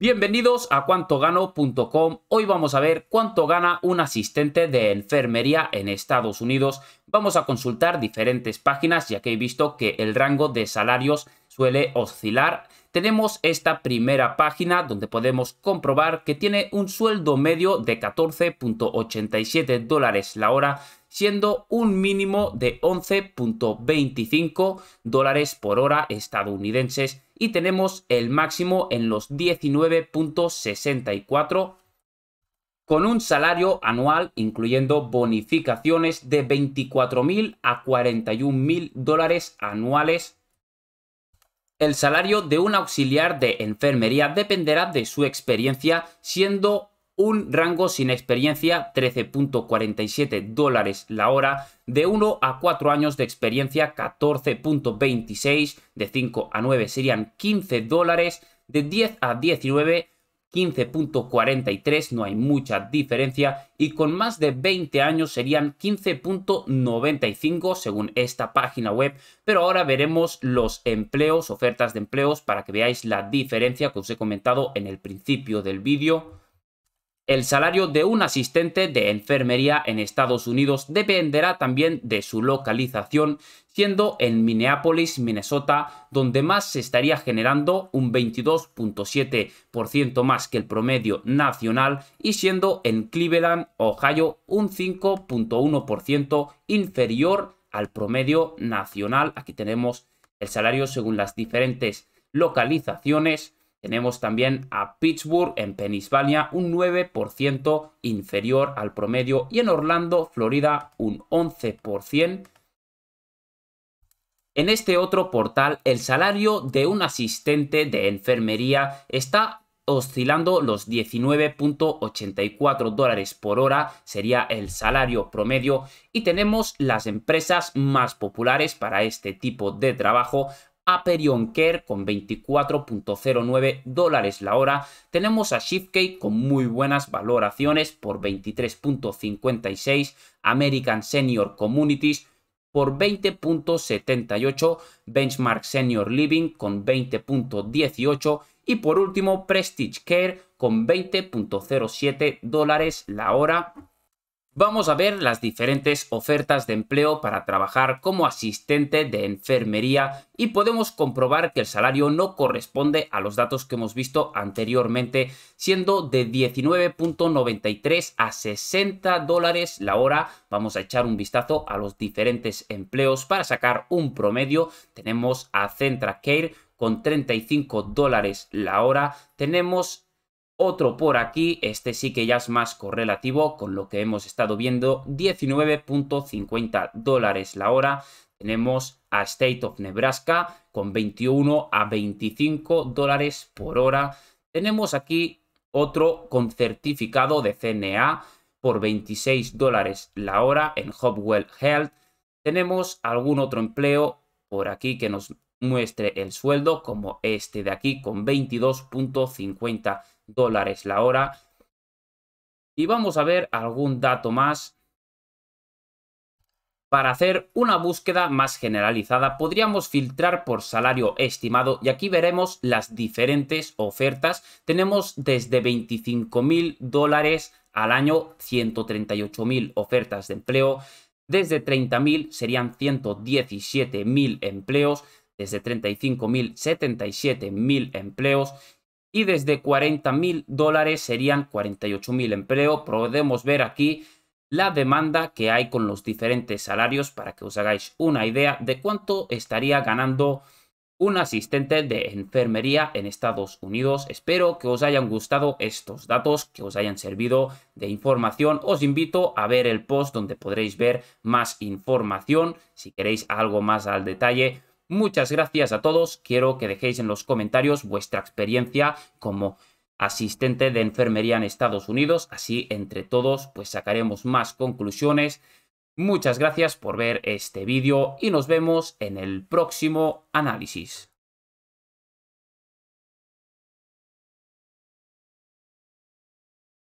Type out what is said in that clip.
Bienvenidos a cuantogano.com. Hoy vamos a ver cuánto gana un asistente de enfermería en Estados Unidos. Vamos a consultar diferentes páginas ya que he visto que el rango de salarios suele oscilar tenemos esta primera página donde podemos comprobar que tiene un sueldo medio de 14.87 dólares la hora siendo un mínimo de 11.25 dólares por hora estadounidenses y tenemos el máximo en los 19.64 con un salario anual incluyendo bonificaciones de 24.000 a 41.000 dólares anuales el salario de un auxiliar de enfermería dependerá de su experiencia, siendo un rango sin experiencia 13.47 dólares la hora, de 1 a 4 años de experiencia 14.26, de 5 a 9 serían 15 dólares, de 10 a 19 15.43, no hay mucha diferencia, y con más de 20 años serían 15.95 según esta página web, pero ahora veremos los empleos, ofertas de empleos, para que veáis la diferencia que os he comentado en el principio del vídeo. El salario de un asistente de enfermería en Estados Unidos dependerá también de su localización, siendo en Minneapolis, Minnesota, donde más se estaría generando un 22.7% más que el promedio nacional y siendo en Cleveland, Ohio, un 5.1% inferior al promedio nacional. Aquí tenemos el salario según las diferentes localizaciones tenemos también a Pittsburgh en Pennsylvania un 9% inferior al promedio y en Orlando, Florida un 11%. En este otro portal, el salario de un asistente de enfermería está oscilando los 19.84 dólares por hora, sería el salario promedio, y tenemos las empresas más populares para este tipo de trabajo. Aperion Care con 24.09 dólares la hora. Tenemos a Shiftcake con muy buenas valoraciones por 23.56, American Senior Communities por 20.78, Benchmark Senior Living con 20.18 y por último Prestige Care con 20.07 dólares la hora vamos a ver las diferentes ofertas de empleo para trabajar como asistente de enfermería y podemos comprobar que el salario no corresponde a los datos que hemos visto anteriormente, siendo de 19.93 a 60 dólares la hora. Vamos a echar un vistazo a los diferentes empleos para sacar un promedio. Tenemos a Centra Care con 35 dólares la hora. Tenemos otro por aquí, este sí que ya es más correlativo con lo que hemos estado viendo, 19.50 dólares la hora. Tenemos a State of Nebraska con 21 a 25 dólares por hora. Tenemos aquí otro con certificado de CNA por 26 dólares la hora en Hopwell Health. Tenemos algún otro empleo por aquí que nos muestre el sueldo, como este de aquí con 22.50 dólares la hora. Y vamos a ver algún dato más. Para hacer una búsqueda más generalizada podríamos filtrar por salario estimado y aquí veremos las diferentes ofertas. Tenemos desde 25 mil dólares al año 138 mil ofertas de empleo. Desde 30.000 serían 117.000 empleos. Desde 35.000, 77.000 empleos y desde 40.000 dólares serían 48.000 mil Podemos ver aquí la demanda que hay con los diferentes salarios para que os hagáis una idea de cuánto estaría ganando un asistente de enfermería en Estados Unidos. Espero que os hayan gustado estos datos, que os hayan servido de información. Os invito a ver el post donde podréis ver más información si queréis algo más al detalle Muchas gracias a todos. Quiero que dejéis en los comentarios vuestra experiencia como asistente de enfermería en Estados Unidos. Así entre todos pues sacaremos más conclusiones. Muchas gracias por ver este vídeo y nos vemos en el próximo análisis.